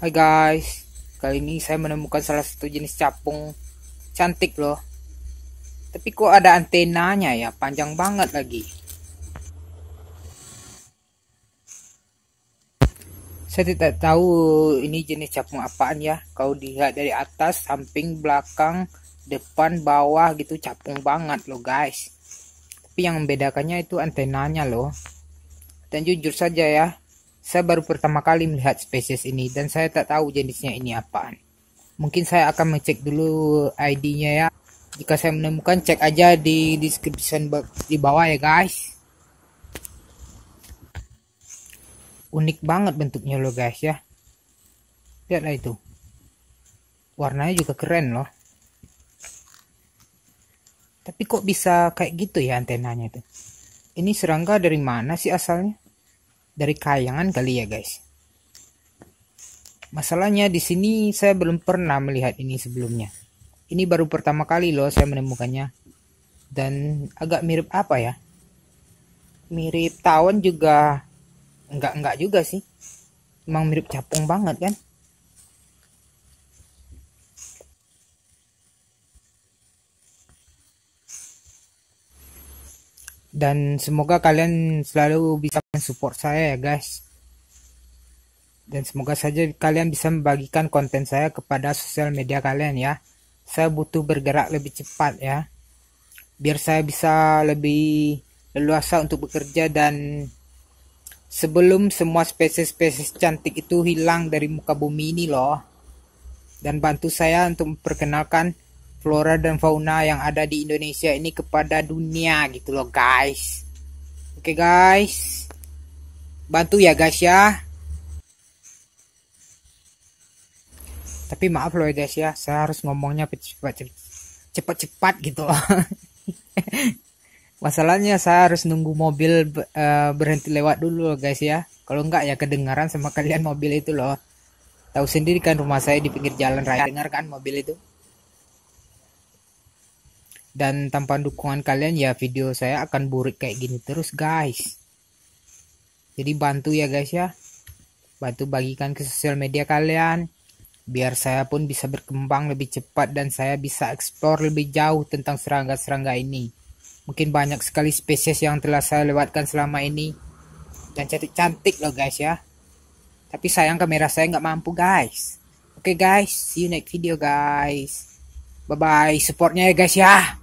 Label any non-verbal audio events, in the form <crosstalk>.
Hai guys, kali ini saya menemukan salah satu jenis capung cantik loh. Tapi kok ada antenanya ya, panjang banget lagi. Saya tidak tahu ini jenis capung apaan ya. Kau lihat dari atas, samping, belakang, depan, bawah gitu capung banget loh guys. Tapi yang membedakannya itu antenanya loh. Dan jujur saja ya, saya baru pertama kali melihat spesies ini dan saya tak tahu jenisnya ini apaan. Mungkin saya akan ngecek dulu ID-nya ya. Jika saya menemukan cek aja di description di bawah ya guys. Unik banget bentuknya loh guys ya. Lihatlah itu. Warnanya juga keren loh. Tapi kok bisa kayak gitu ya antenanya itu? Ini serangga dari mana sih asalnya? dari kayangan kali ya guys. Masalahnya di sini saya belum pernah melihat ini sebelumnya. Ini baru pertama kali loh saya menemukannya. Dan agak mirip apa ya? Mirip tawon juga. Enggak enggak juga sih. Emang mirip capung banget kan? dan semoga kalian selalu bisa support saya ya guys dan semoga saja kalian bisa membagikan konten saya kepada sosial media kalian ya saya butuh bergerak lebih cepat ya biar saya bisa lebih leluasa untuk bekerja dan sebelum semua spesies-spesies cantik itu hilang dari muka bumi ini loh dan bantu saya untuk memperkenalkan flora dan fauna yang ada di Indonesia ini kepada dunia gitu loh guys. Oke okay, guys. Bantu ya guys ya. Tapi maaf loh ya guys ya, saya harus ngomongnya cepat-cepat cepat-cepat gitu loh. <laughs> Masalahnya saya harus nunggu mobil eh, berhenti lewat dulu loh guys ya. Kalau enggak ya kedengaran sama kalian mobil itu loh. Tahu sendiri kan rumah saya di pinggir jalan raya. Dengar kan mobil itu? dan tanpa dukungan kalian ya video saya akan burik kayak gini terus guys jadi bantu ya guys ya bantu bagikan ke sosial media kalian biar saya pun bisa berkembang lebih cepat dan saya bisa explore lebih jauh tentang serangga-serangga ini mungkin banyak sekali spesies yang telah saya lewatkan selama ini dan cantik-cantik loh guys ya tapi sayang kamera saya nggak mampu guys oke okay, guys see you next video guys bye bye supportnya ya guys ya